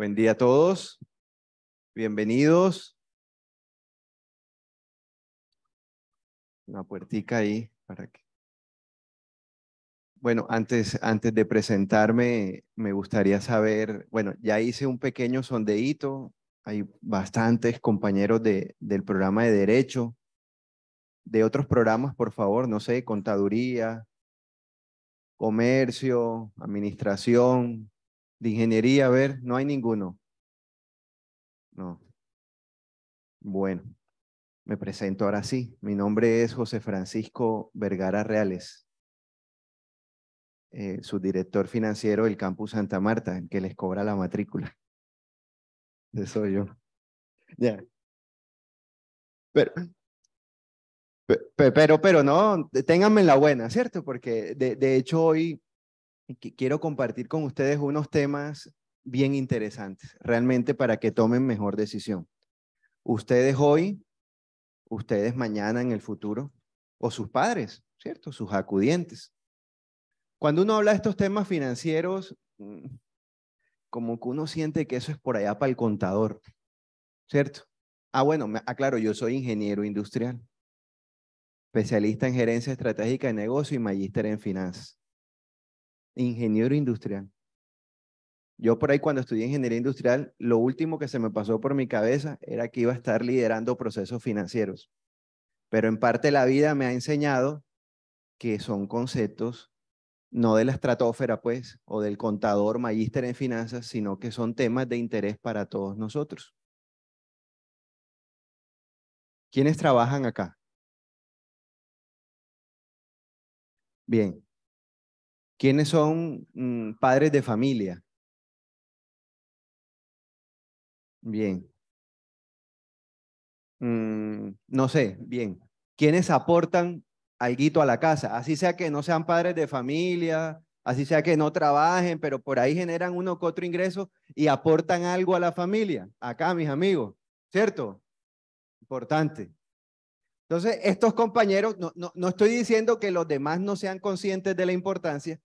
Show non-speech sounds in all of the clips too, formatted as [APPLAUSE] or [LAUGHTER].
Buen día a todos. Bienvenidos. Una puertica ahí para que. Bueno, antes, antes de presentarme, me gustaría saber, bueno, ya hice un pequeño sondeíto. Hay bastantes compañeros de, del programa de Derecho. De otros programas, por favor, no sé, contaduría, comercio, administración, de ingeniería, a ver, no hay ninguno. No. Bueno, me presento ahora sí. Mi nombre es José Francisco Vergara Reales, eh, su director financiero del Campus Santa Marta, el que les cobra la matrícula. Eso soy yo. Ya. Pero, pero, pero, no, ténganme la buena, ¿cierto? Porque de hecho hoy quiero compartir con ustedes unos temas bien interesantes, realmente para que tomen mejor decisión. Ustedes hoy, ustedes mañana en el futuro, o sus padres, ¿cierto? Sus acudientes. Cuando uno habla de estos temas financieros, mm, como que uno siente que eso es por allá para el contador, ¿cierto? Ah, bueno, aclaro, ah, yo soy ingeniero industrial, especialista en gerencia estratégica de negocio y magíster en finanzas ingeniero industrial. Yo por ahí cuando estudié ingeniería industrial, lo último que se me pasó por mi cabeza era que iba a estar liderando procesos financieros. Pero en parte la vida me ha enseñado que son conceptos no de la estratosfera, pues, o del contador magíster en finanzas, sino que son temas de interés para todos nosotros. ¿Quiénes trabajan acá? Bien, ¿Quiénes son mm, padres de familia? Bien. Mm, no sé, bien. ¿Quiénes aportan algo a la casa? Así sea que no sean padres de familia, así sea que no trabajen, pero por ahí generan uno que otro ingreso y aportan algo a la familia. Acá, mis amigos, ¿cierto? Importante. Entonces, estos compañeros, no, no estoy diciendo que los demás no sean conscientes de la importancia,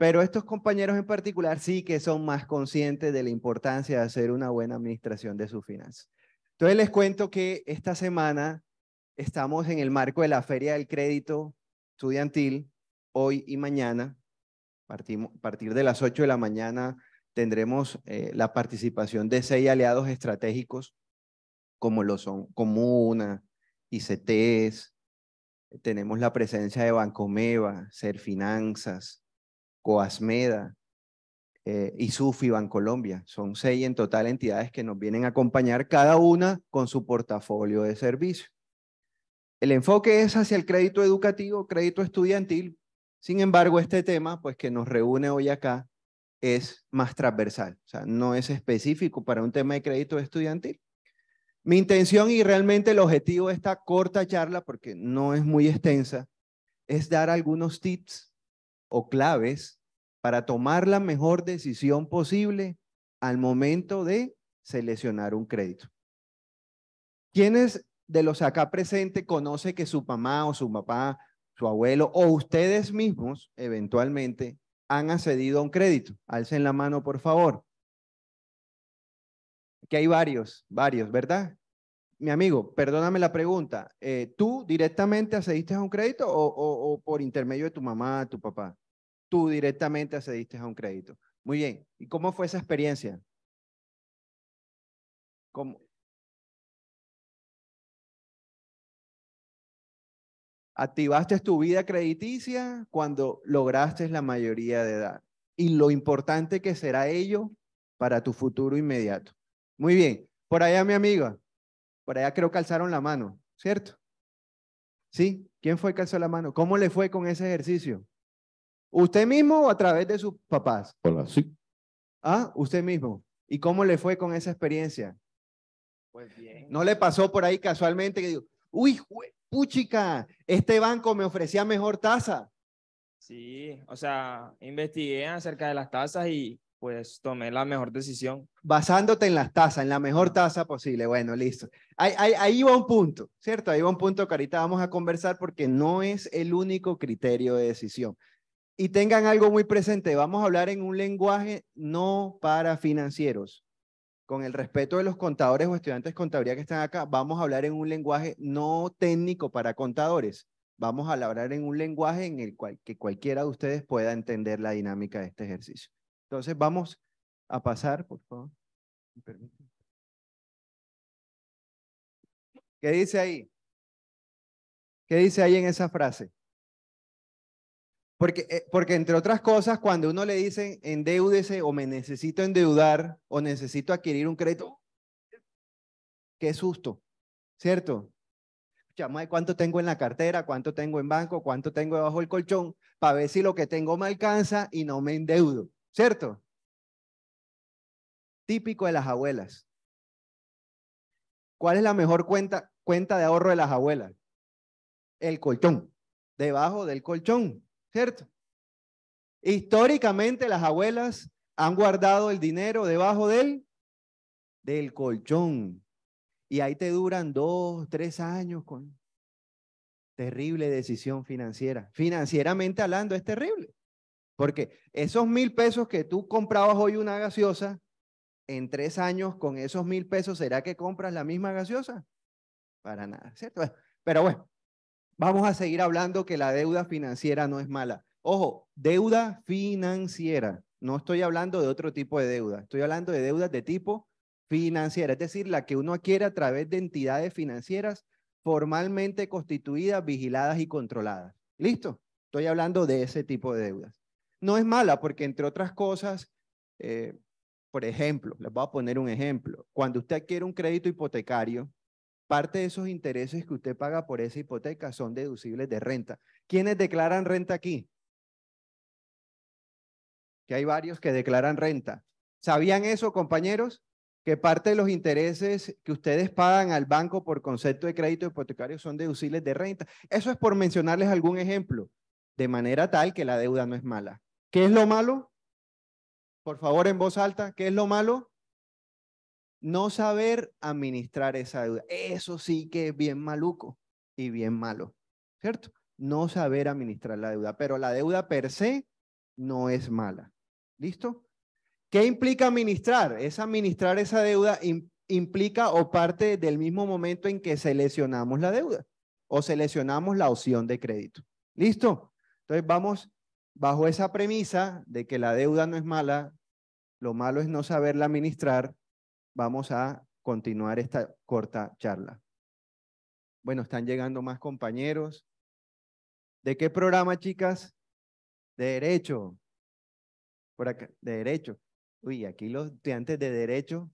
pero estos compañeros en particular sí que son más conscientes de la importancia de hacer una buena administración de sus finanzas. Entonces les cuento que esta semana estamos en el marco de la Feria del Crédito Estudiantil, hoy y mañana. a partir de las 8 de la mañana tendremos eh, la participación de seis aliados estratégicos, como lo son Comuna, ICTs, tenemos la presencia de Bancomeva, Ser Finanzas, Coasmeda, eh, y Sufi Bancolombia. Son seis en total entidades que nos vienen a acompañar, cada una con su portafolio de servicio. El enfoque es hacia el crédito educativo, crédito estudiantil. Sin embargo, este tema, pues que nos reúne hoy acá, es más transversal, o sea, no es específico para un tema de crédito estudiantil. Mi intención y realmente el objetivo de esta corta charla, porque no es muy extensa, es dar algunos tips o claves para tomar la mejor decisión posible al momento de seleccionar un crédito. ¿Quiénes de los acá presentes conoce que su mamá o su papá, su abuelo o ustedes mismos eventualmente han accedido a un crédito? Alcen la mano, por favor. Que hay varios, varios, ¿verdad? mi amigo, perdóname la pregunta, eh, ¿tú directamente accediste a un crédito o, por intermedio de tu mamá, tu papá? Tú directamente accediste a un crédito. Muy bien, ¿y cómo fue esa experiencia? ¿Cómo? Activaste tu vida crediticia cuando lograste la mayoría de edad y lo importante que será ello para tu futuro inmediato. Muy bien, por allá mi amiga. Por allá creo que alzaron la mano, ¿cierto? ¿Sí? ¿Quién fue que alzó la mano? ¿Cómo le fue con ese ejercicio? ¿Usted mismo o a través de sus papás? Hola, sí. Ah, usted mismo. ¿Y cómo le fue con esa experiencia? Pues bien. ¿No le pasó por ahí casualmente que digo, uy, puchica, este banco me ofrecía mejor tasa? Sí, o sea, investigué acerca de las tasas y pues tomé la mejor decisión. Basándote en las tasas, en la mejor tasa posible. Bueno, listo. Ahí, ahí, va un punto, ¿cierto? Ahí va un punto carita. vamos a conversar porque no es el único criterio de decisión. Y tengan algo muy presente, vamos a hablar en un lenguaje no para financieros. Con el respeto de los contadores o estudiantes de contabilidad que están acá, vamos a hablar en un lenguaje no técnico para contadores. Vamos a hablar en un lenguaje en el cual que cualquiera de ustedes pueda entender la dinámica de este ejercicio. Entonces vamos a pasar, por favor. ¿Qué dice ahí? ¿Qué dice ahí en esa frase? Porque, eh, porque entre otras cosas, cuando uno le dice endeúdese o me necesito endeudar o necesito adquirir un crédito, qué susto, ¿cierto? Chama, ¿cuánto tengo en la cartera? ¿Cuánto tengo en banco? ¿Cuánto tengo debajo del colchón? Para ver si lo que tengo me alcanza y no me endeudo. ¿Cierto? Típico de las abuelas. ¿Cuál es la mejor cuenta, de ahorro de las abuelas? El colchón. Debajo del colchón, ¿cierto? Históricamente las abuelas han guardado el dinero debajo del, del colchón. Y ahí te duran dos, tres años con terrible decisión financiera. Financieramente hablando es terrible. Porque esos mil pesos que tú comprabas hoy una gaseosa, en tres años con esos mil pesos, ¿será que compras la misma gaseosa? Para nada, ¿cierto? Pero bueno, vamos a seguir hablando que la deuda financiera no es mala. Ojo, deuda financiera. No estoy hablando de otro tipo de deuda. Estoy hablando de deudas de tipo financiera, es decir, la que uno adquiere a través de entidades financieras formalmente constituidas, vigiladas y controladas. ¿Listo? Estoy hablando de ese tipo de deudas no es mala porque, entre otras cosas, eh, por ejemplo, les voy a poner un ejemplo. Cuando usted adquiere un crédito hipotecario, parte de esos intereses que usted paga por esa hipoteca son deducibles de renta. ¿Quiénes declaran renta aquí? Que hay varios que declaran renta. ¿Sabían eso, compañeros? Que parte de los intereses que ustedes pagan al banco por concepto de crédito hipotecario son deducibles de renta. Eso es por mencionarles algún ejemplo, de manera tal que la deuda no es mala. ¿Qué es lo malo? Por favor, en voz alta, ¿qué es lo malo? No saber administrar esa deuda. Eso sí que es bien maluco y bien malo, ¿cierto? No saber administrar la deuda, pero la deuda per se no es mala. ¿Listo? ¿Qué implica administrar? Es administrar esa deuda implica o parte del mismo momento en que seleccionamos la deuda o seleccionamos la opción de crédito. ¿Listo? Entonces vamos bajo esa premisa de que la deuda no es mala, lo malo es no saberla administrar, vamos a continuar esta corta charla. Bueno, están llegando más compañeros. ¿De qué programa, chicas? De derecho. Por acá, de derecho. Uy, aquí los estudiantes de derecho.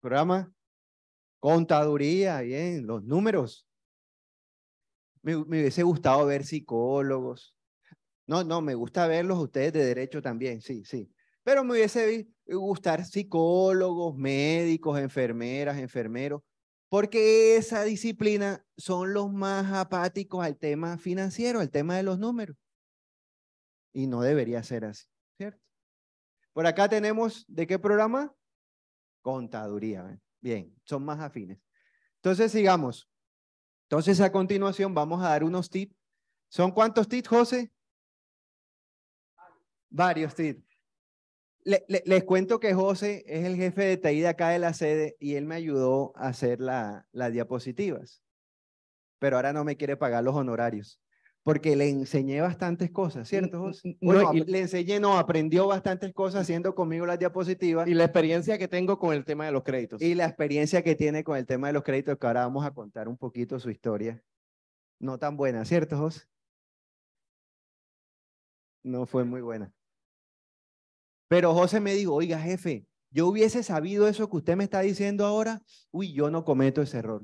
Programa. Contaduría, bien, los números. Me, me hubiese gustado ver psicólogos, no, no, me gusta verlos ustedes de derecho también, sí, sí. Pero me hubiese eh, gustar psicólogos, médicos, enfermeras, enfermeros, porque esa disciplina son los más apáticos al tema financiero, al tema de los números. Y no debería ser así, ¿cierto? Por acá tenemos, ¿de qué programa? Contaduría. ¿eh? Bien, son más afines. Entonces, sigamos. Entonces, a continuación vamos a dar unos tips. ¿Son cuántos tips, José? varios tweets. les cuento que José es el jefe de TI de acá de la sede y él me ayudó a hacer las diapositivas. Pero ahora no me quiere pagar los honorarios. Porque le enseñé bastantes cosas, ¿cierto, José? Bueno, no, le enseñé, no, aprendió bastantes cosas haciendo conmigo las diapositivas. Y la experiencia que tengo con el tema de los créditos. Y la experiencia que tiene con el tema de los créditos, que ahora vamos a contar un poquito su historia. No tan buena, ¿cierto, José? No fue muy buena. Pero José me dijo, oiga jefe, yo hubiese sabido eso que usted me está diciendo ahora, uy, yo no cometo ese error.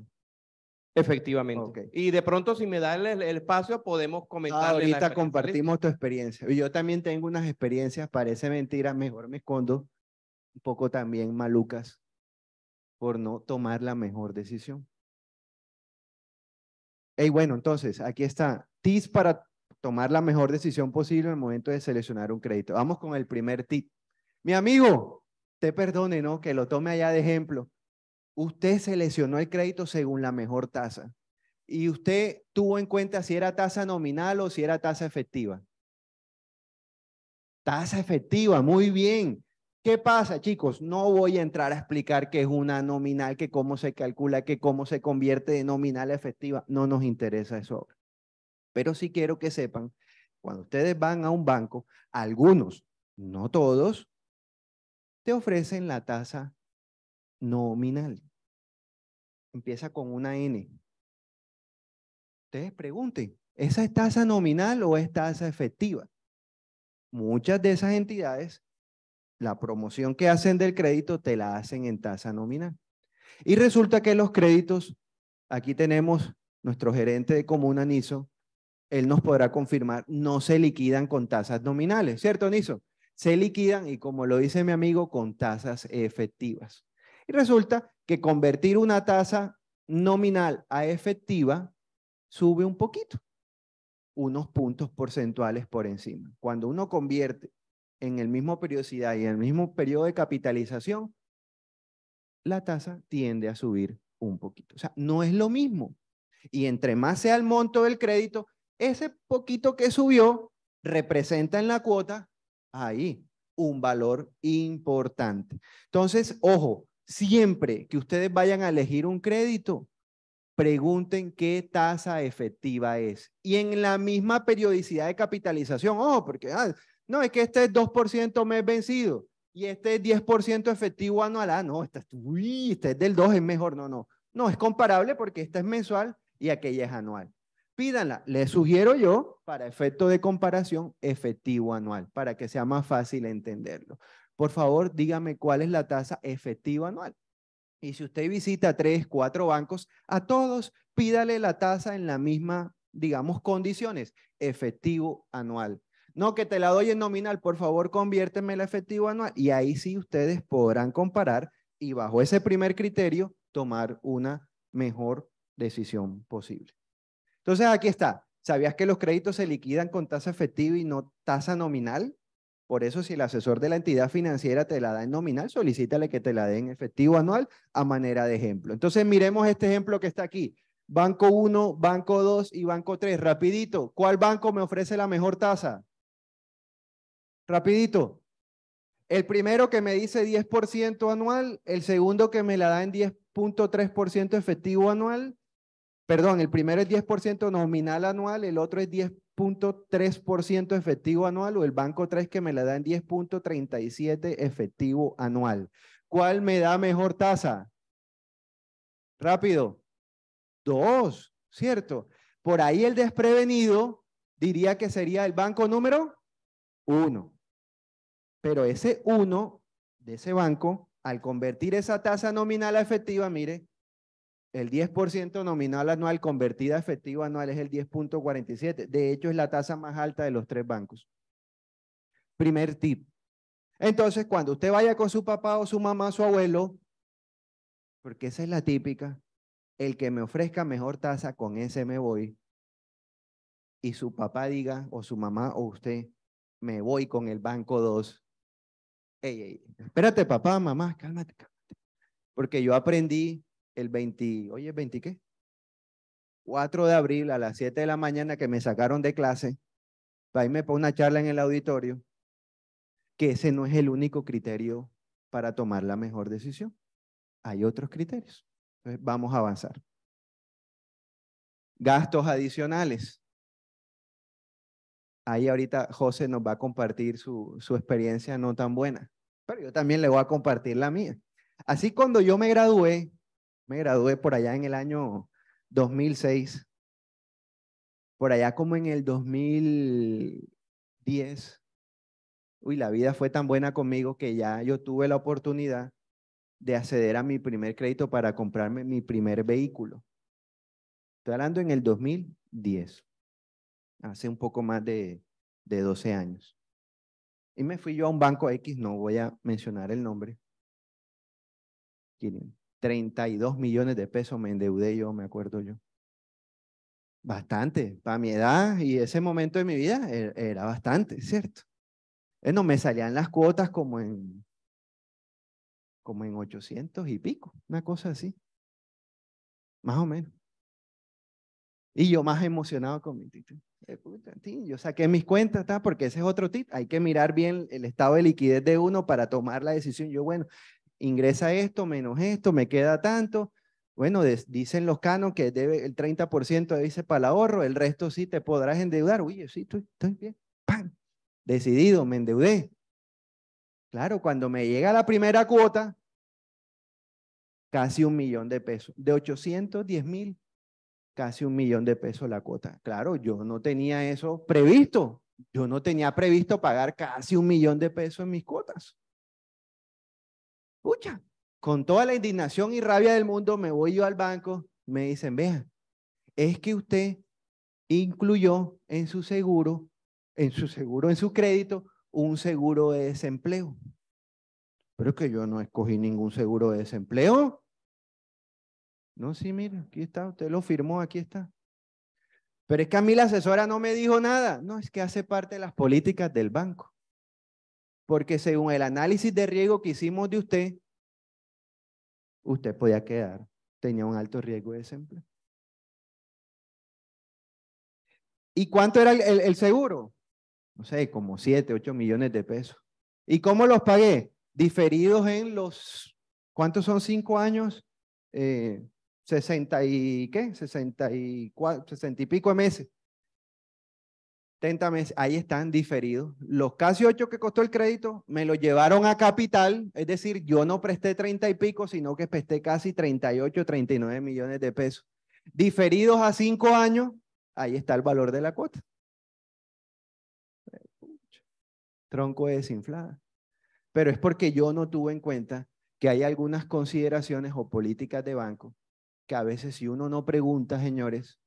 Efectivamente. Y de pronto, si me da el, espacio, podemos comentar. ahorita compartimos tu experiencia. Yo también tengo unas experiencias, parece mentira, mejor me escondo, un poco también malucas, por no tomar la mejor decisión. Y bueno, entonces, aquí está. Tips para tomar la mejor decisión posible en el momento de seleccionar un crédito. Vamos con el primer tip. Mi amigo, te perdone, ¿no? Que lo tome allá de ejemplo. Usted seleccionó el crédito según la mejor tasa y usted tuvo en cuenta si era tasa nominal o si era tasa efectiva. Tasa efectiva, muy bien. ¿Qué pasa, chicos? No voy a entrar a explicar qué es una nominal, qué cómo se calcula, qué cómo se convierte de nominal a efectiva. No nos interesa eso. Pero sí quiero que sepan, cuando ustedes van a un banco, algunos, no todos, te ofrecen la tasa nominal. Empieza con una N. Ustedes pregunten, ¿esa es tasa nominal o es tasa efectiva? Muchas de esas entidades, la promoción que hacen del crédito te la hacen en tasa nominal. Y resulta que los créditos, aquí tenemos nuestro gerente de comuna, Niso, él nos podrá confirmar, no se liquidan con tasas nominales, ¿cierto, Niso? se liquidan y como lo dice mi amigo, con tasas efectivas. Y resulta que convertir una tasa nominal a efectiva sube un poquito, unos puntos porcentuales por encima. Cuando uno convierte en el mismo periodicidad y en el mismo periodo de capitalización, la tasa tiende a subir un poquito. O sea, no es lo mismo. Y entre más sea el monto del crédito, ese poquito que subió representa en la cuota ahí un valor importante. Entonces, ojo, siempre que ustedes vayan a elegir un crédito, pregunten qué tasa efectiva es. Y en la misma periodicidad de capitalización, ojo, porque ah, no, es que este es 2% mes vencido y este es 10% efectivo anual. Ah, no, este, este es del 2, es mejor. No, no, no, es comparable porque esta es mensual y aquella es anual pídanla. Les sugiero yo, para efecto de comparación, efectivo anual, para que sea más fácil entenderlo. Por favor, dígame cuál es la tasa efectiva anual. Y si usted visita tres, cuatro bancos, a todos pídale la tasa en la misma, digamos, condiciones, efectivo anual. No, que te la doy en nominal, por favor, conviérteme la efectivo anual. Y ahí sí ustedes podrán comparar y bajo ese primer criterio tomar una mejor decisión posible. Entonces, aquí está. ¿Sabías que los créditos se liquidan con tasa efectiva y no tasa nominal? Por eso, si el asesor de la entidad financiera te la da en nominal, solicítale que te la dé en efectivo anual a manera de ejemplo. Entonces, miremos este ejemplo que está aquí. Banco 1, Banco 2 y Banco 3. Rapidito, ¿cuál banco me ofrece la mejor tasa? Rapidito. El primero que me dice 10% anual, el segundo que me la da en 10.3% efectivo anual perdón, el primero es 10% nominal anual, el otro es 10.3% efectivo anual o el banco 3 que me la da en 10.37 efectivo anual. ¿Cuál me da mejor tasa? Rápido. Dos, ¿cierto? Por ahí el desprevenido diría que sería el banco número uno. Pero ese uno de ese banco, al convertir esa tasa nominal a efectiva, mire, el 10% nominal anual convertida a efectivo anual es el 10.47. De hecho, es la tasa más alta de los tres bancos. Primer tip. Entonces, cuando usted vaya con su papá o su mamá, su abuelo, porque esa es la típica, el que me ofrezca mejor tasa, con ese me voy. Y su papá diga, o su mamá o usted, me voy con el banco 2. espérate, papá, mamá, cálmate, cálmate. Porque yo aprendí el 20, oye, 20 qué? 4 de abril a las 7 de la mañana que me sacaron de clase Ahí me pongo una charla en el auditorio, que ese no es el único criterio para tomar la mejor decisión. Hay otros criterios. Entonces, vamos a avanzar. Gastos adicionales. Ahí ahorita José nos va a compartir su, su experiencia no tan buena, pero yo también le voy a compartir la mía. Así cuando yo me gradué, me gradué por allá en el año 2006. Por allá como en el 2010. Uy, la vida fue tan buena conmigo que ya yo tuve la oportunidad de acceder a mi primer crédito para comprarme mi primer vehículo. Estoy hablando en el 2010, hace un poco más de, 12 años. Y me fui yo a un banco X, no voy a mencionar el nombre. 32 millones de pesos me endeudé yo, me acuerdo yo. Bastante, para mi edad y ese momento de mi vida e-, era bastante, ¿cierto? No me salían las cuotas como en, como en 800 y pico, una cosa así, más o menos. Y yo más emocionado con mi eh, título. Yo saqué mis cuentas, ¿tá? porque ese es otro tip. Hay que mirar bien el estado de liquidez de uno para tomar la decisión. Yo, bueno, ingresa esto menos esto, me queda tanto. Bueno, dicen los canos que debe el 30% dice para el ahorro, el resto sí te podrás endeudar. Uy, sí, estoy, estoy bien. ¡Pam! Decidido, me endeudé. Claro, cuando me llega la primera cuota, casi un millón de pesos. De 810 mil, casi un millón de pesos la cuota. Claro, yo no tenía eso previsto. Yo no tenía previsto pagar casi un millón de pesos en mis cuotas. Escucha, con toda la indignación y rabia del mundo, me voy yo al banco, me dicen, vea, es que usted incluyó en su seguro, en su seguro, en su crédito, un seguro de desempleo. Pero es que yo no escogí ningún seguro de desempleo. No, sí, mira, aquí está, usted lo firmó, aquí está. Pero es que a mí la asesora no me dijo nada. No, es que hace parte de las políticas del banco porque según el análisis de riesgo que hicimos de usted, usted podía quedar, tenía un alto riesgo de desempleo. ¿Y cuánto era el, seguro? No sé, como 7, 8 millones de pesos. ¿Y cómo los pagué? Diferidos en los, ¿cuántos son Cinco años? Eh, sesenta y qué, 64, 60 y pico meses meses, ahí están diferidos. Los casi 8 que costó el crédito me lo llevaron a capital, es decir, yo no presté 30 y pico, sino que presté casi 38, 39 millones de pesos. Diferidos a 5 años, ahí está el valor de la cuota. Tronco de desinflada. Pero es porque yo no tuve en cuenta que hay algunas consideraciones o políticas de banco que a veces si uno no pregunta, señores,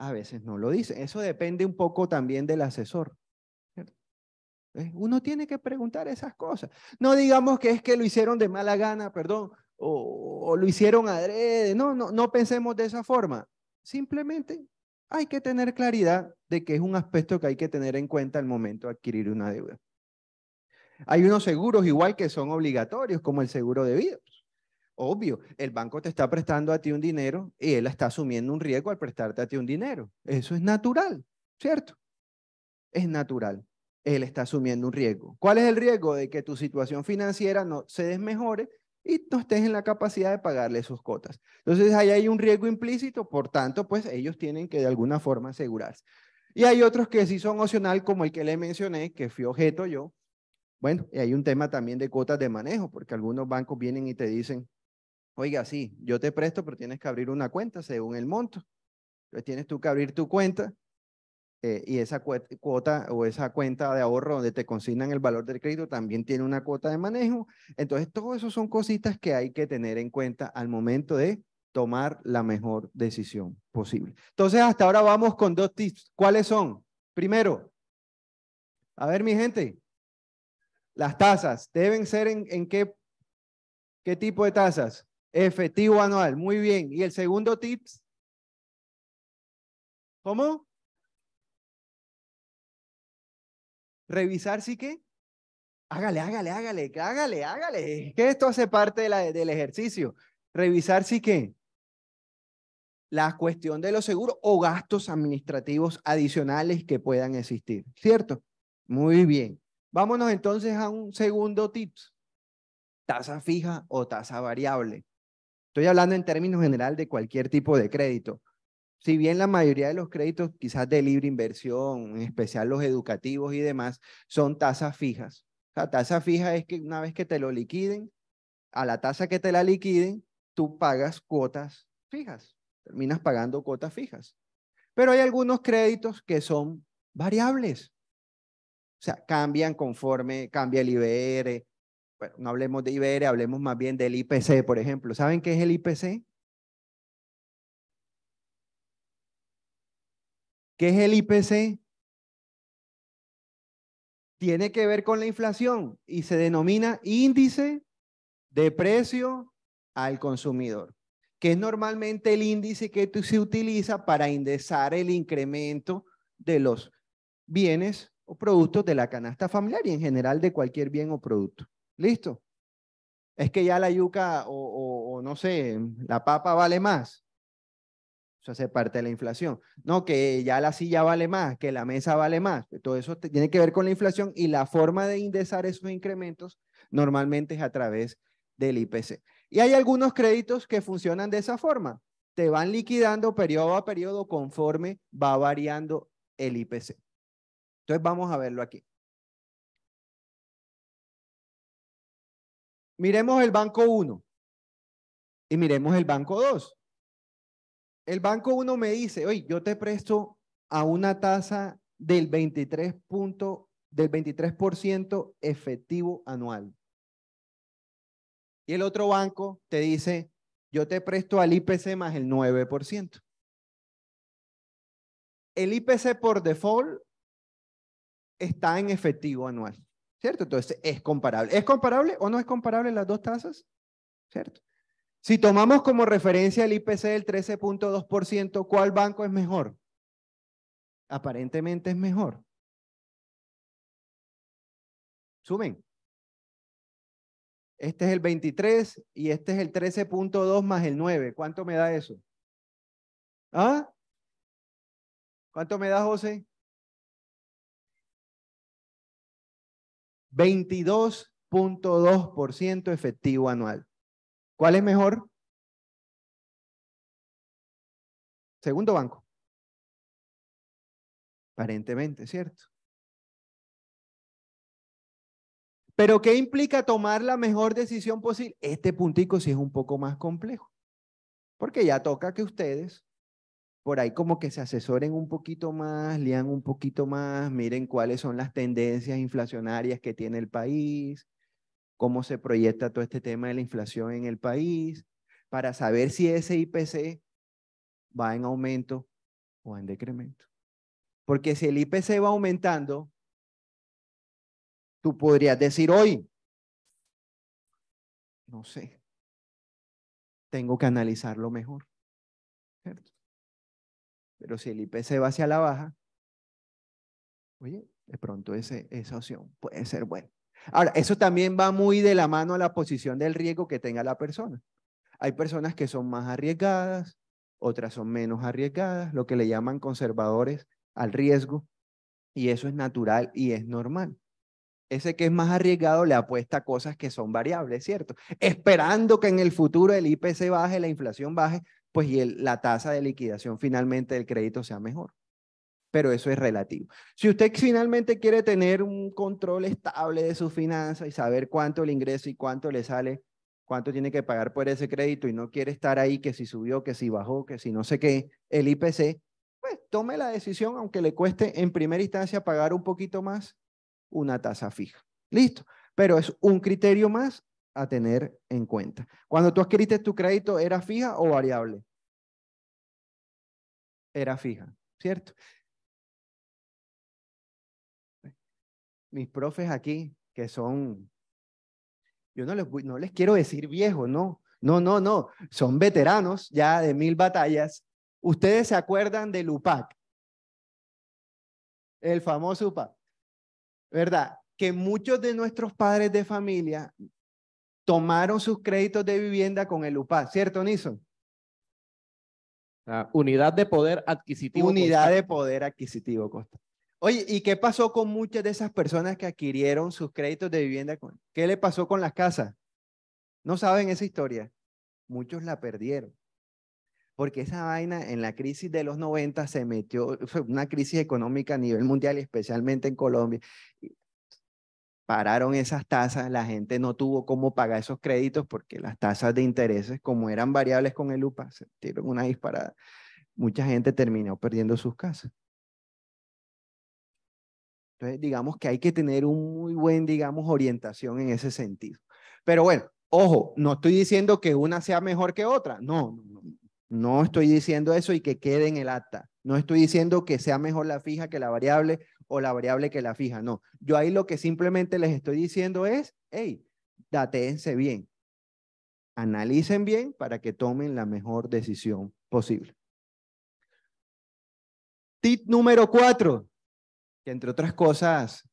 a veces no lo dice. Eso depende un poco también del asesor. Uno tiene que preguntar esas cosas. No digamos que es que lo hicieron de mala gana, perdón, o, lo hicieron adrede. No, no, no pensemos de esa forma. Simplemente hay que tener claridad de que es un aspecto que hay que tener en cuenta al momento de adquirir una deuda. Hay unos seguros igual que son obligatorios, como el seguro de vida. Obvio, el banco te está prestando a ti un dinero y él está asumiendo un riesgo al prestarte a ti un dinero. Eso es natural, ¿cierto? Es natural. Él está asumiendo un riesgo. ¿Cuál es el riesgo? De que tu situación financiera no se desmejore y no estés en la capacidad de pagarle sus cuotas. Entonces, ahí hay un riesgo implícito, por tanto, pues ellos tienen que de alguna forma asegurarse. Y hay otros que sí son opcional, como el que le mencioné, que fui objeto yo. Bueno, y hay un tema también de cuotas de manejo, porque algunos bancos vienen y te dicen, Oiga, sí, yo te presto, pero tienes que abrir una cuenta según el monto. Entonces tienes tú que abrir tu cuenta eh, y esa cuota o esa cuenta de ahorro donde te consignan el valor del crédito también tiene una cuota de manejo. Entonces, todo eso son cositas que hay que tener en cuenta al momento de tomar la mejor decisión posible. Entonces, hasta ahora vamos con dos tips. ¿Cuáles son? Primero, a ver, mi gente, las tasas, ¿deben ser en, qué, qué tipo de tasas? Efectivo anual, muy bien. ¿Y el segundo tips? ¿Cómo? Revisar si que. Hágale, hágale, hágale, hágale, hágale. que esto hace parte la, del ejercicio. Revisar si que la cuestión de los seguros o gastos administrativos adicionales que puedan existir, ¿cierto? Muy bien. Vámonos entonces a un segundo tips. Tasa fija o tasa variable. Estoy hablando en términos general de cualquier tipo de crédito. Si bien la mayoría de los créditos, quizás de libre inversión, en especial los educativos y demás, son tasas fijas. La tasa fija es que una vez que te lo liquiden, a la tasa que te la liquiden, tú pagas cuotas fijas. Terminas pagando cuotas fijas. Pero hay algunos créditos que son variables. O sea, cambian conforme cambia el IBR, bueno, no hablemos de IBR, hablemos más bien del IPC, por ejemplo. ¿Saben qué es el IPC? ¿Qué es el IPC? Tiene que ver con la inflación y se denomina índice de precio al consumidor, que es normalmente el índice que se utiliza para indexar el incremento de los bienes o productos de la canasta familiar y en general de cualquier bien o producto. Listo. Es que ya la yuca o, no sé, la papa vale más. eso hace parte de la inflación. No, que ya la silla vale más, que la mesa vale más. Todo eso tiene que ver con la inflación y la forma de indexar esos incrementos normalmente es a través del IPC. Y hay algunos créditos que funcionan de esa forma. Te van liquidando periodo a periodo conforme va variando el IPC. Entonces vamos a verlo aquí. Miremos el banco 1 y miremos el banco 2. El banco 1 me dice, oye, yo te presto a una tasa del 23 del 23% efectivo anual. Y el otro banco te dice, yo te presto al IPC más el 9%. El IPC por default está en efectivo anual. ¿Cierto? Entonces, es comparable. ¿Es comparable o no es comparable las dos tasas? ¿Cierto? Si tomamos como referencia el IPC del 13.2%, ¿cuál banco es mejor? Aparentemente es mejor. Sumen. Este es el 23 y este es el 13.2 más el 9. ¿Cuánto me da eso? ¿Ah? ¿Cuánto me da, José? 22.2% efectivo anual. ¿Cuál es mejor? Segundo banco. Aparentemente, ¿cierto? Pero ¿qué implica tomar la mejor decisión posible? Este puntico sí es un poco más complejo, porque ya toca que ustedes por ahí como que se asesoren un poquito más, lean un poquito más, miren cuáles son las tendencias inflacionarias que tiene el país, cómo se proyecta todo este tema de la inflación en el país, para saber si ese IPC va en aumento o en decremento. Porque si el IPC va aumentando, tú podrías decir hoy, no sé, tengo que analizarlo mejor. Pero si el IPC va hacia la baja, oye, de pronto esa opción puede ser buena. Ahora, eso también va muy de la mano a la posición del riesgo que tenga la persona. Hay personas que son más arriesgadas, otras son menos arriesgadas, lo que le llaman conservadores al riesgo, y eso es natural y es normal. Ese que es más arriesgado le apuesta a cosas que son variables, ¿cierto? Esperando que en el futuro el IPC baje, la inflación baje, pues y la tasa de liquidación finalmente del crédito sea mejor. Pero eso es relativo. Si usted finalmente quiere tener un control estable de su finanza y saber cuánto le ingresa y cuánto le sale, cuánto tiene que pagar por ese crédito y no quiere estar ahí que si subió, que si bajó, que si no sé qué, el IPC, pues tome la decisión, aunque le cueste en primera instancia pagar un poquito más, una tasa fija. Listo. Pero es un criterio más a tener en cuenta. Cuando tú adquiriste tu crédito, ¿era fija o variable? Era fija, ¿cierto? Mis profes aquí, que son, yo no les, no les quiero decir viejos, no, no, no, no, son veteranos ya de mil batallas. Ustedes se acuerdan del UPAC, el famoso UPAC, ¿verdad? Que muchos de nuestros padres de familia tomaron sus créditos de vivienda con el UPA, ¿cierto, Niso? unidad de poder adquisitivo. Unidad de poder adquisitivo, Costa. Oye, ¿y qué pasó con muchas de esas personas que adquirieron sus créditos de vivienda? ¿Qué le pasó con las casas? No saben esa historia. Muchos la perdieron. Porque esa vaina en la crisis de los 90 se metió, fue una crisis económica a nivel mundial especialmente en Colombia pararon esas tasas, la gente no tuvo cómo pagar esos créditos porque las tasas de intereses, como eran variables con el UPA, se dieron una disparada. Mucha gente terminó perdiendo sus casas. Entonces, digamos que hay que tener un muy buen, digamos, orientación en ese sentido. Pero bueno, ojo, no estoy diciendo que una sea mejor que otra, no, no, no. No estoy diciendo eso y que quede en el acta. No estoy diciendo que sea mejor la fija que la variable o la variable que la fija. No, yo ahí lo que simplemente les estoy diciendo es, hey, dateense bien. Analicen bien para que tomen la mejor decisión posible. Tip número cuatro, que entre otras cosas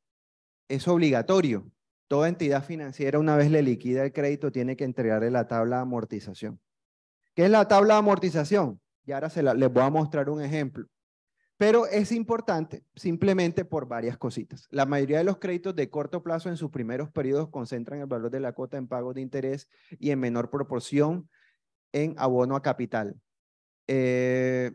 es obligatorio. Toda entidad financiera una vez le liquida el crédito tiene que entregarle la tabla de amortización. ¿Qué es la tabla de amortización? Y ahora se les voy a mostrar un ejemplo. Pero es importante simplemente por varias cositas. La mayoría de los créditos de corto plazo en sus primeros periodos concentran el valor de la cuota en pago de interés y en menor proporción en abono a capital. Eh,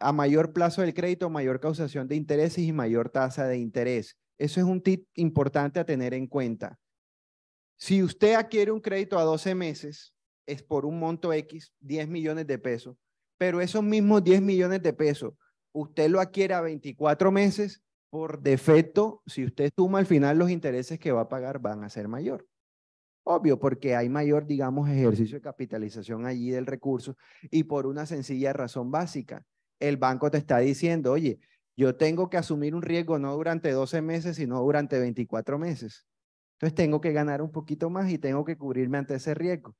a mayor plazo del crédito, mayor causación de intereses y mayor tasa de interés. Eso es un tip importante a tener en cuenta. Si usted adquiere un crédito a 12 meses, es por un monto X, 10 millones de pesos, pero esos mismos 10 millones de pesos, usted lo adquiere a 24 meses, por defecto, si usted suma al final los intereses que va a pagar van a ser mayor. Obvio, porque hay mayor, digamos, ejercicio de capitalización allí del recurso y por una sencilla razón básica. El banco te está diciendo, oye, yo tengo que asumir un riesgo no durante 12 meses, sino durante 24 meses. Entonces tengo que ganar un poquito más y tengo que cubrirme ante ese riesgo.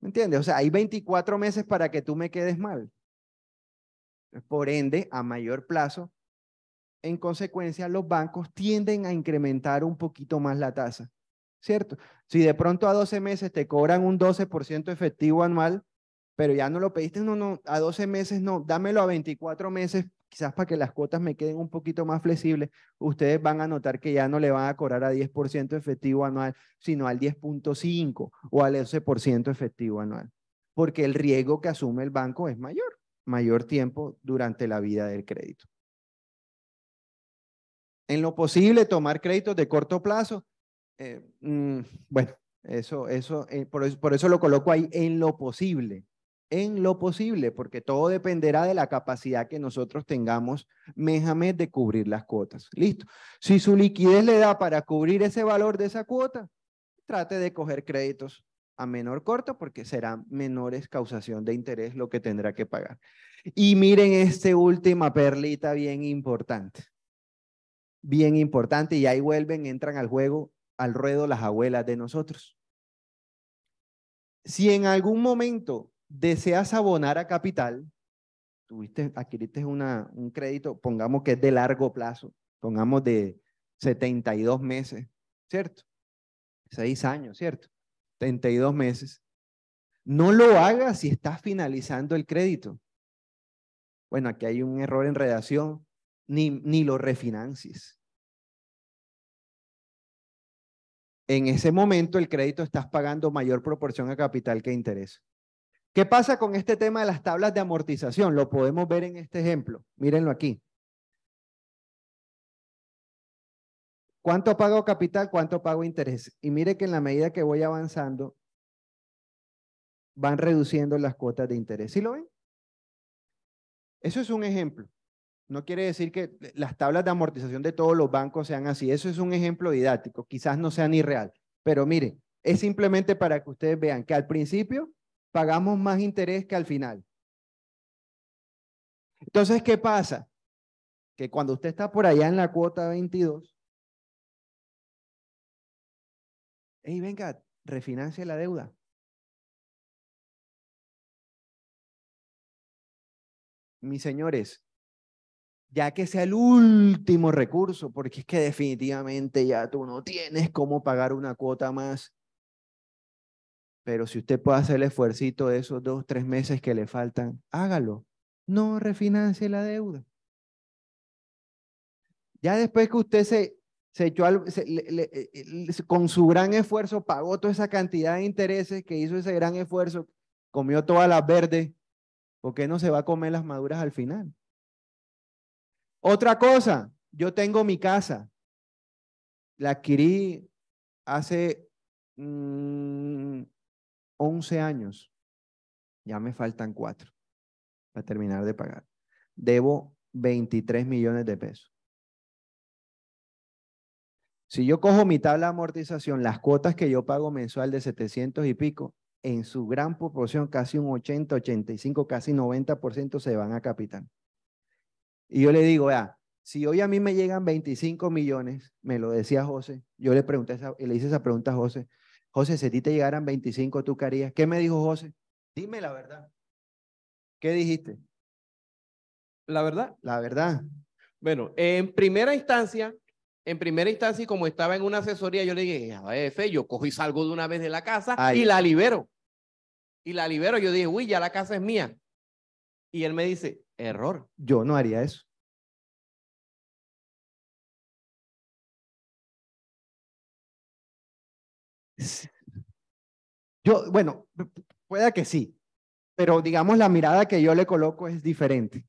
¿Me entiendes? O sea, hay 24 meses para que tú me quedes mal. Por ende, a mayor plazo, en consecuencia, los bancos tienden a incrementar un poquito más la tasa, ¿cierto? Si de pronto a 12 meses te cobran un 12% efectivo anual, pero ya no lo pediste, no, no, a 12 meses no, dámelo a 24 meses quizás para que las cuotas me queden un poquito más flexibles, ustedes van a notar que ya no le van a cobrar a 10% efectivo anual, sino al 10.5 o al 11% efectivo anual, porque el riesgo que asume el banco es mayor, mayor tiempo durante la vida del crédito. En lo posible, tomar créditos de corto plazo. Eh, mm, bueno, eso, eh, eso, por eso lo coloco ahí en lo posible en lo posible, porque todo dependerá de la capacidad que nosotros tengamos mes a mes de cubrir las cuotas. Listo. Si su liquidez le da para cubrir ese valor de esa cuota, trate de coger créditos a menor corto porque será menores causación de interés lo que tendrá que pagar. Y miren esta última perlita bien importante. Bien importante y ahí vuelven, entran al juego, al ruedo las abuelas de nosotros. Si en algún momento deseas abonar a capital, tuviste, adquiriste una, un crédito, pongamos que es de largo plazo, pongamos de 72 meses, ¿cierto? 6 años, ¿cierto? 72 meses. No lo hagas si estás finalizando el crédito. Bueno, aquí hay un error en redacción, ni, ni lo refinancies. En ese momento el crédito estás pagando mayor proporción a capital que interés. ¿Qué pasa con este tema de las tablas de amortización? Lo podemos ver en este ejemplo. Mírenlo aquí. ¿Cuánto pago capital? ¿Cuánto pago interés? Y mire que en la medida que voy avanzando, van reduciendo las cuotas de interés. ¿Sí lo ven? Eso es un ejemplo. No quiere decir que las tablas de amortización de todos los bancos sean así. Eso es un ejemplo didáctico. Quizás no sea ni real. Pero mire, es simplemente para que ustedes vean que al principio pagamos más interés que al final. Entonces, ¿qué pasa? Que cuando usted está por allá en la cuota 22, hey, venga, refinancia la deuda. Mis señores, ya que sea el último recurso, porque es que definitivamente ya tú no tienes cómo pagar una cuota más, pero si usted puede hacer el esfuerzo de esos dos, tres meses que le faltan, hágalo. No refinancie la deuda. Ya después que usted se, se echó eh, eh, con su gran esfuerzo, pagó toda esa cantidad de intereses que hizo ese gran esfuerzo, comió todas las verdes, ¿por qué no se va a comer las maduras al final? Otra cosa, yo tengo mi casa. La adquirí hace mm, 11 años, ya me faltan 4 para terminar de pagar. Debo 23 millones de pesos. Si yo cojo mi tabla de amortización, las cuotas que yo pago mensual de 700 y pico, en su gran proporción, casi un 80, 85, casi 90% se van a capital. Y yo le digo, si hoy a mí me llegan 25 millones, me lo decía José, yo le pregunté esa, le hice esa pregunta a José, José, si a ti te llegaran 25, ¿tú qué ¿Qué me dijo José? Dime la verdad. ¿Qué dijiste? La verdad. La verdad. Bueno, en primera instancia, en primera instancia, como estaba en una asesoría, yo le dije, a ver, fe, yo cojo y salgo de una vez de la casa y la libero. Y la libero. Yo dije, uy, ya la casa es mía. Y él me dice, error. Yo no haría eso. Yo, bueno, pueda que sí, pero digamos la mirada que yo le coloco es diferente.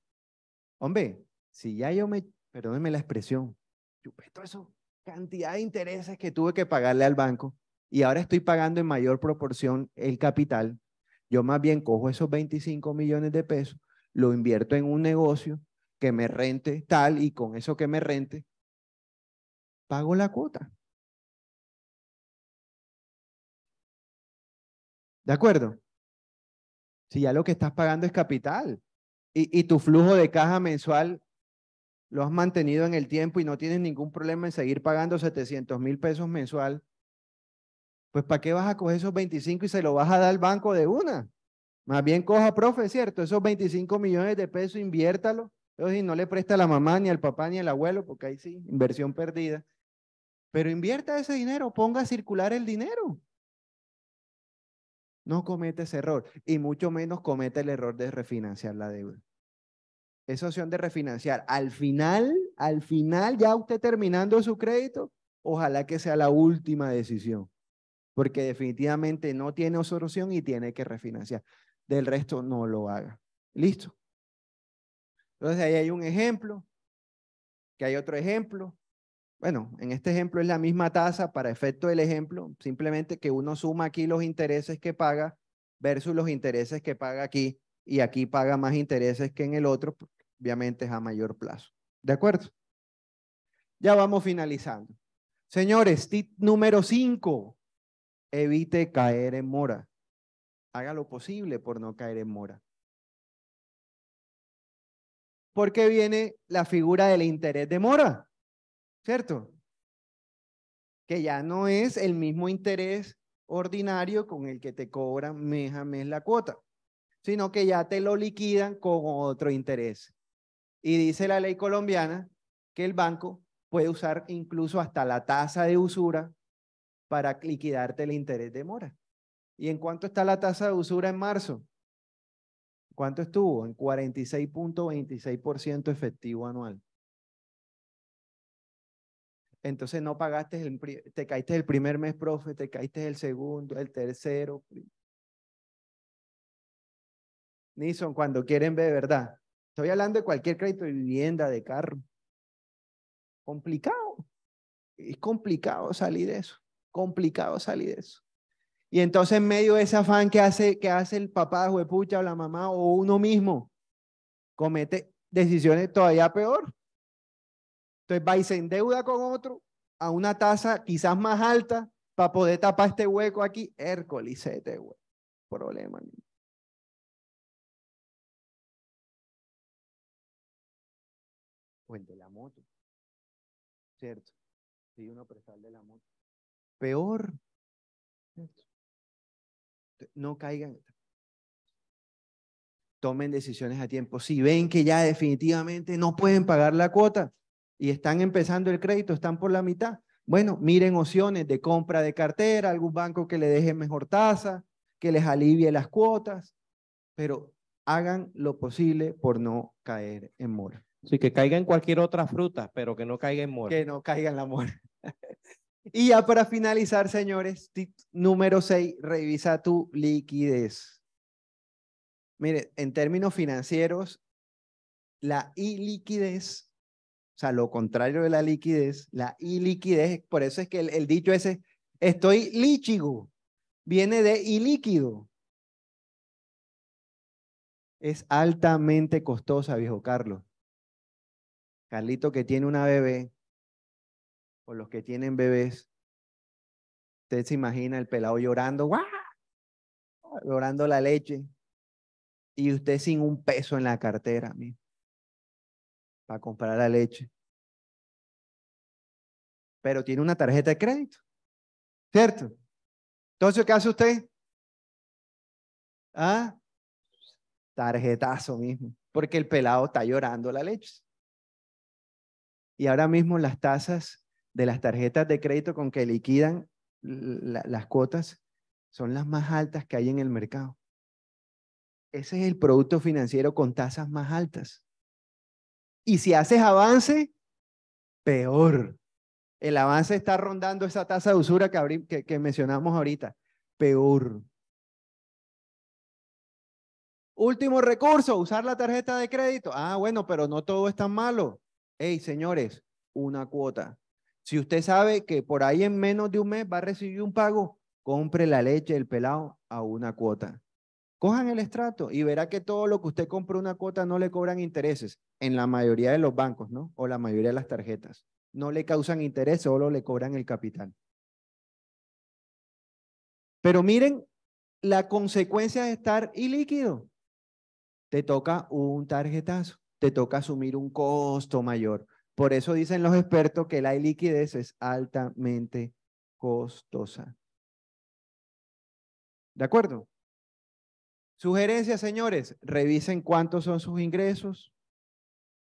Hombre, si ya yo me, perdónenme la expresión, yo pues toda esa cantidad de intereses que tuve que pagarle al banco y ahora estoy pagando en mayor proporción el capital, yo más bien cojo esos 25 millones de pesos, lo invierto en un negocio que me rente tal y con eso que me rente, pago la cuota. ¿De acuerdo? Si ya lo que estás pagando es capital y, y tu flujo de caja mensual lo has mantenido en el tiempo y no tienes ningún problema en seguir pagando 700 mil pesos mensual, pues ¿para qué vas a coger esos 25 y se lo vas a dar al banco de una? Más bien coja, profe, ¿cierto? Esos 25 millones de pesos, inviértalo. Entonces, no le presta a la mamá, ni al papá, ni al abuelo, porque ahí sí, inversión perdida. Pero invierta ese dinero, ponga a circular el dinero. No comete ese error y mucho menos comete el error de refinanciar la deuda. Esa opción de refinanciar, al final, al final, ya usted terminando su crédito, ojalá que sea la última decisión, porque definitivamente no tiene opción y tiene que refinanciar. Del resto, no lo haga. Listo. Entonces, ahí hay un ejemplo, que hay otro ejemplo, bueno, en este ejemplo es la misma tasa para efecto del ejemplo, simplemente que uno suma aquí los intereses que paga versus los intereses que paga aquí y aquí paga más intereses que en el otro, pues, obviamente es a mayor plazo. ¿De acuerdo? Ya vamos finalizando. Señores, tip número 5, evite caer en mora. Haga lo posible por no caer en mora. Porque viene la figura del interés de mora. ¿cierto? Que ya no es el mismo interés ordinario con el que te cobran mes a mes la cuota, sino que ya te lo liquidan con otro interés. Y dice la ley colombiana que el banco puede usar incluso hasta la tasa de usura para liquidarte el interés de mora. ¿Y en cuánto está la tasa de usura en marzo? ¿Cuánto estuvo? En 46.26% efectivo anual entonces no pagaste, el, te caíste el primer mes, profe, te caíste el segundo, el tercero. Nison, cuando quieren ver, ¿verdad? Estoy hablando de cualquier crédito de vivienda, de carro. Complicado. Es complicado salir de eso. Complicado salir de eso. Y entonces en medio de ese afán que hace, que hace el papá juepucha o la mamá o uno mismo, comete decisiones todavía peor. Entonces va y se endeuda con otro a una tasa quizás más alta para poder tapar este hueco aquí. Hércules, este hueco. Problema. O el pues de la moto. ¿Cierto? Si uno prestar de la moto. Peor. No caigan tomen decisiones a tiempo. Si ven que ya definitivamente no pueden pagar la cuota, y están empezando el crédito, están por la mitad. Bueno, miren opciones de compra de cartera, algún banco que le deje mejor tasa, que les alivie las cuotas, pero hagan lo posible por no caer en mora. Sí, que caigan en cualquier otra fruta, pero que no caiga en mora. Que no caiga en la mora. [LAUGHS] y ya para finalizar, señores, número 6, revisa tu liquidez. Mire, en términos financieros, la iliquidez o sea, lo contrario de la liquidez, la iliquidez, por eso es que el, dicho ese, estoy líchigo, viene de ilíquido. Es altamente costosa, viejo Carlos. Carlito que tiene una bebé, o los que tienen bebés, usted se imagina el pelado llorando, ¡guau! llorando la leche, y usted sin un peso en la cartera. mi para comprar la leche. Pero tiene una tarjeta de crédito. ¿Cierto? Entonces, ¿qué hace usted? ¿Ah? Tarjetazo mismo. Porque el pelado está llorando la leche. Y ahora mismo las tasas de las tarjetas de crédito con que liquidan las cuotas son las más altas que hay en el mercado. Ese es el producto financiero con tasas más altas. Y si haces avance, peor. El avance está rondando esa tasa de usura que, mencionamos ahorita. Peor. Último recurso, usar la tarjeta de crédito. Ah, bueno, pero no todo es tan malo. Hey, señores, una cuota. Si usted sabe que por ahí en menos de un mes va a recibir un pago, compre la leche el pelado a una cuota. Cojan el estrato y verá que todo lo que usted compra una cuota no le cobran intereses en la mayoría de los bancos, ¿no? O la mayoría de las tarjetas. No le causan interés, solo le cobran el capital. Pero miren, la consecuencia de estar ilíquido. Te toca un tarjetazo, te toca asumir un costo mayor. Por eso dicen los expertos que la liquidez es altamente costosa. ¿De acuerdo? Sugerencias, señores, revisen cuántos son sus ingresos,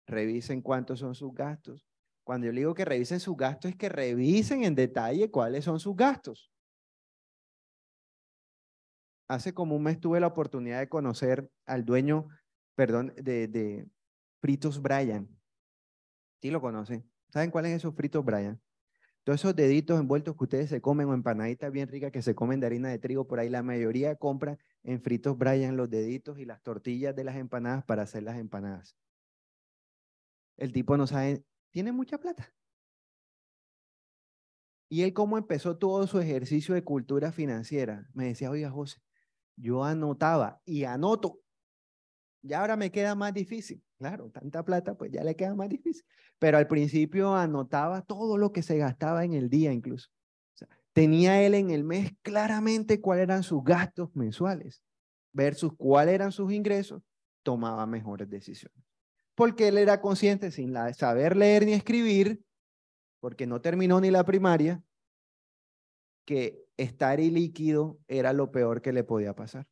revisen cuántos son sus gastos. Cuando yo digo que revisen sus gastos, es que revisen en detalle cuáles son sus gastos. Hace como un mes tuve la oportunidad de conocer al dueño, perdón, de, de Fritos Brian. Sí lo conocen. ¿Saben cuáles son esos Fritos Brian? Todos esos deditos envueltos que ustedes se comen o empanaditas bien ricas que se comen de harina de trigo, por ahí la mayoría compran en Fritos Brian los deditos y las tortillas de las empanadas para hacer las empanadas. El tipo no sabe, tiene mucha plata. Y él como empezó todo su ejercicio de cultura financiera. Me decía, oiga José, yo anotaba y anoto. Ya ahora me queda más difícil. Claro, tanta plata, pues ya le queda más difícil. Pero al principio anotaba todo lo que se gastaba en el día incluso tenía él en el mes claramente cuáles eran sus gastos mensuales versus cuáles eran sus ingresos, tomaba mejores decisiones. Porque él era consciente, sin saber leer ni escribir, porque no terminó ni la primaria, que estar ilíquido era lo peor que le podía pasar.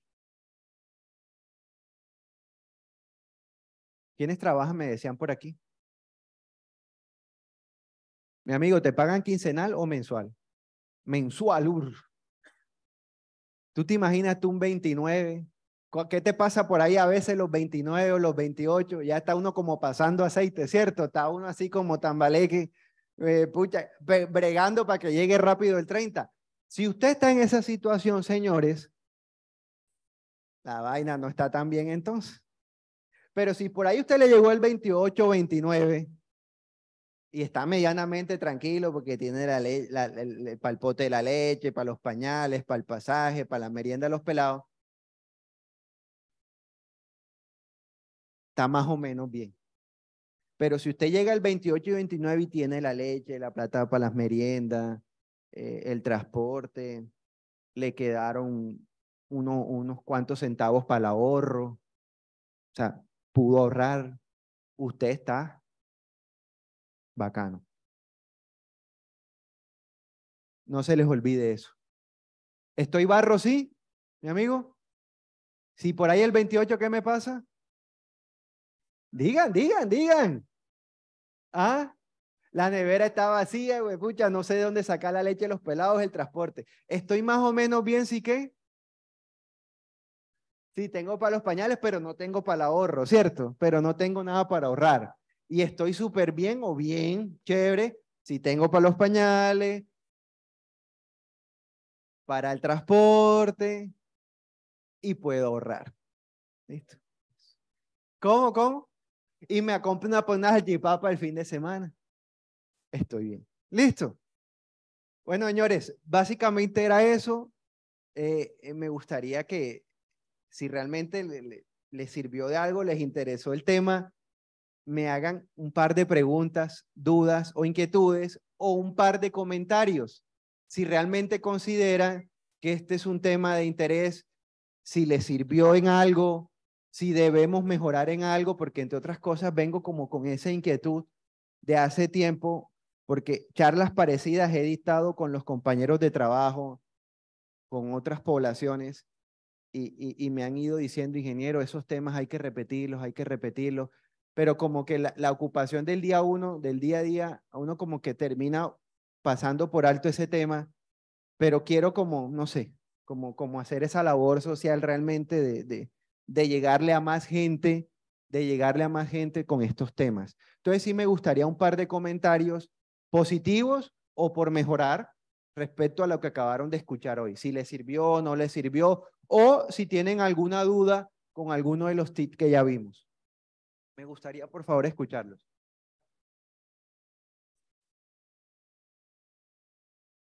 ¿Quiénes trabajan? Me decían por aquí. Mi amigo, ¿te pagan quincenal o mensual? mensualur. Tú te imaginas tú un 29. ¿Qué te pasa por ahí a veces los 29 o los 28? Ya está uno como pasando aceite, ¿cierto? Está uno así como tambaleque, eh, pucha, bregando para que llegue rápido el 30. Si usted está en esa situación, señores, la vaina no está tan bien entonces. Pero si por ahí usted le llegó el 28 o 29, y está medianamente tranquilo porque tiene la, ley el, palpote de la leche, para los pañales, para el pasaje, para la merienda de los pelados. Está más o menos bien. Pero si usted llega el 28 y 29 y tiene la leche, la plata para las meriendas, eh, el transporte, le quedaron unos cuantos centavos para el ahorro, o sea, pudo ahorrar, usted está Bacano. No se les olvide eso. ¿Estoy barro, sí, mi amigo? Si por ahí el 28, ¿qué me pasa? Digan, digan, digan. ¿Ah? La nevera está vacía, güey, pucha, no sé de dónde sacar la leche, los pelados, el transporte. ¿Estoy más o menos bien, sí qué? Sí, tengo para los pañales, pero no tengo para el ahorro, ¿cierto? Pero no tengo nada para ahorrar y estoy súper bien o bien, chévere, si tengo para los pañales, para el transporte y puedo ahorrar. ¿Listo? ¿Cómo, cómo? Y me compro una ponaja para el fin de semana. Estoy bien. ¿Listo? Bueno, señores, básicamente era eso. Eh, eh, me gustaría que si realmente les sirvió de algo, les interesó el tema, me hagan un par de preguntas, dudas o inquietudes o un par de comentarios. Si realmente consideran que este es un tema de interés, si les sirvió en algo, si debemos mejorar en algo, porque entre otras cosas vengo como con esa inquietud de hace tiempo, porque charlas parecidas he dictado con los compañeros de trabajo, con otras poblaciones, y, y me han ido diciendo, ingeniero, esos temas hay que repetirlos, hay que repetirlos pero como que la, ocupación del día uno, del día a día, uno como que termina pasando por alto ese tema, pero quiero como, no sé, como, como hacer esa labor social realmente de, de, de llegarle a más gente, de llegarle a más gente con estos temas. Entonces sí me gustaría un par de comentarios positivos o por mejorar respecto a lo que acabaron de escuchar hoy, si les sirvió o no les sirvió, o si tienen alguna duda con alguno de los tips que ya vimos. Me gustaría, por favor, escucharlos.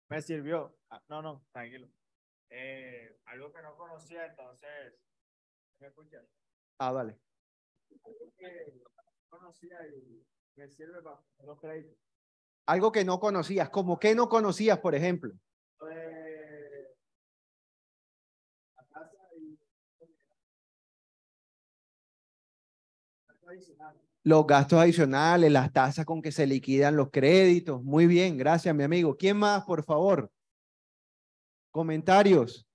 Me sirvió. Ah, no, no, tranquilo. Eh, algo que no conocía, entonces. ¿Me escuchas? Ah, vale. Algo que no conocía y me sirve para Algo que no conocías, como que no conocías, por ejemplo. Eh, Los gastos adicionales, las tasas con que se liquidan los créditos. Muy bien, gracias, mi amigo. ¿Quién más, por favor? Comentarios.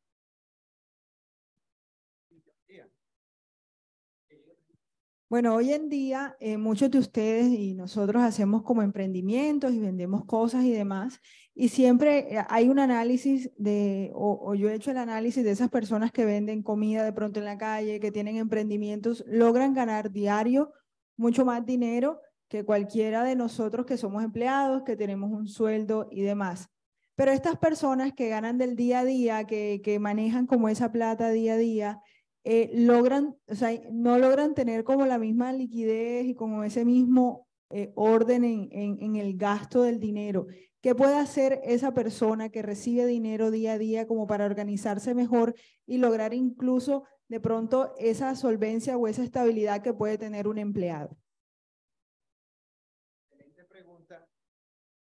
Bueno, hoy en día eh, muchos de ustedes y nosotros hacemos como emprendimientos y vendemos cosas y demás. Y siempre eh, hay un análisis de, o, yo he hecho el análisis de esas personas que venden comida de pronto en la calle, que tienen emprendimientos, logran ganar diario mucho más dinero que cualquiera de nosotros que somos empleados, que tenemos un sueldo y demás. Pero estas personas que ganan del día a día, que, manejan como esa plata día a día, eh, logran, o sea, no logran tener como la misma liquidez y como ese mismo eh, orden en el gasto del dinero. ¿Qué puede hacer esa persona que recibe dinero día a día como para organizarse mejor y lograr incluso de pronto esa solvencia o esa estabilidad que puede tener un empleado? Excelente pregunta,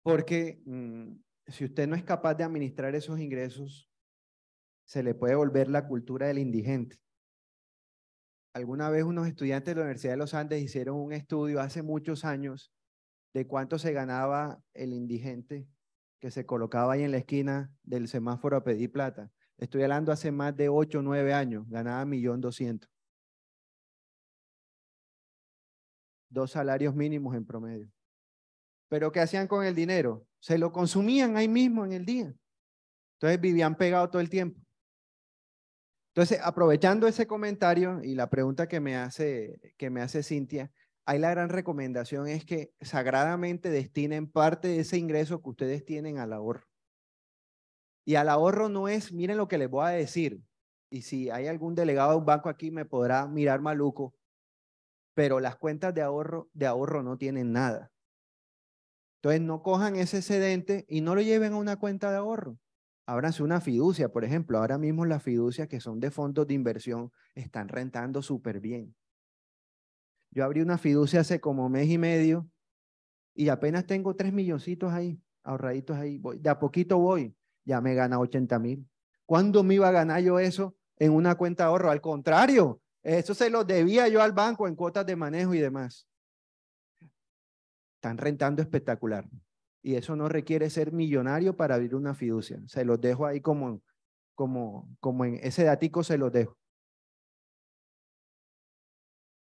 porque mm, si usted no es capaz de administrar esos ingresos, se le puede volver la cultura del indigente. Alguna vez unos estudiantes de la Universidad de los Andes hicieron un estudio hace muchos años de cuánto se ganaba el indigente que se colocaba ahí en la esquina del semáforo a pedir plata. Estoy hablando hace más de 8 o 9 años, ganaba 1.200.000. Dos salarios mínimos en promedio. Pero ¿qué hacían con el dinero? Se lo consumían ahí mismo en el día. Entonces vivían pegado todo el tiempo. Entonces, aprovechando ese comentario y la pregunta que me hace, que me hace Cintia, ahí la gran recomendación es que sagradamente destinen parte de ese ingreso que ustedes tienen al ahorro. Y al ahorro no es, miren lo que les voy a decir, y si hay algún delegado de un banco aquí me podrá mirar maluco, pero las cuentas de ahorro, de ahorro no tienen nada. Entonces no cojan ese excedente y no lo lleven a una cuenta de ahorro. Ábranse una fiducia, por ejemplo. Ahora mismo las fiducias que son de fondos de inversión están rentando súper bien. Yo abrí una fiducia hace como mes y medio y apenas tengo tres milloncitos ahí, ahorraditos ahí. Voy. De a poquito voy, ya me gana 80 mil. ¿Cuándo me iba a ganar yo eso en una cuenta de ahorro? Al contrario, eso se lo debía yo al banco en cuotas de manejo y demás. Están rentando espectacular. Y eso no requiere ser millonario para abrir una fiducia. Se los dejo ahí como, como, como en ese datico se los dejo.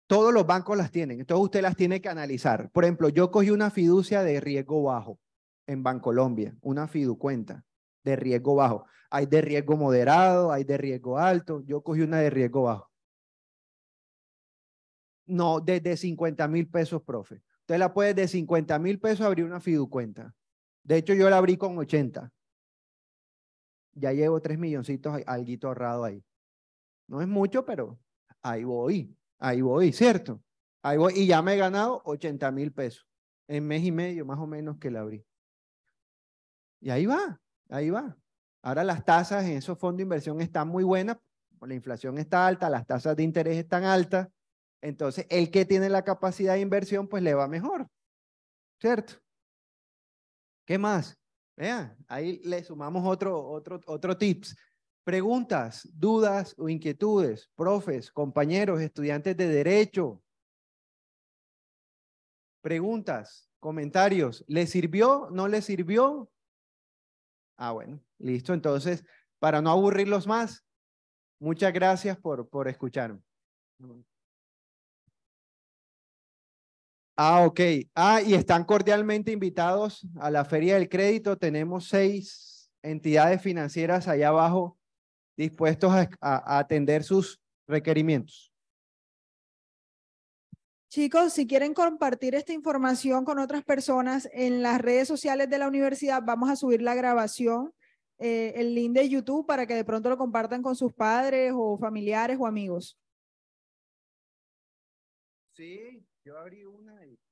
Todos los bancos las tienen, entonces usted las tiene que analizar. Por ejemplo, yo cogí una fiducia de riesgo bajo en Bancolombia, una fiducuenta de riesgo bajo. Hay de riesgo moderado, hay de riesgo alto. Yo cogí una de riesgo bajo. No, desde 50 mil pesos, profe. Usted la puede de 50 mil pesos abrir una fiducuenta. De hecho, yo la abrí con 80. Ya llevo 3 milloncitos, alguito ahorrado ahí. No es mucho, pero ahí voy. Ahí voy, ¿cierto? Ahí voy y ya me he ganado 80 mil pesos en mes y medio más o menos que la abrí. Y ahí va, ahí va. Ahora las tasas en esos fondos de inversión están muy buenas, la inflación está alta, las tasas de interés están altas, entonces el que tiene la capacidad de inversión pues le va mejor, ¿cierto? ¿Qué más? Vean, ahí le sumamos otro, otro, otro tips preguntas, dudas o inquietudes, profes, compañeros, estudiantes de derecho. Preguntas, comentarios, ¿le sirvió? ¿No le sirvió? Ah, bueno, listo. Entonces, para no aburrirlos más, muchas gracias por, por escucharme. Ah, ok. Ah, y están cordialmente invitados a la Feria del Crédito. Tenemos seis entidades financieras allá abajo dispuestos a, atender sus requerimientos. Chicos, si quieren compartir esta información con otras personas en las redes sociales de la universidad, vamos a subir la grabación, eh, el link de YouTube para que de pronto lo compartan con sus padres o familiares o amigos. Sí, yo abrí una y...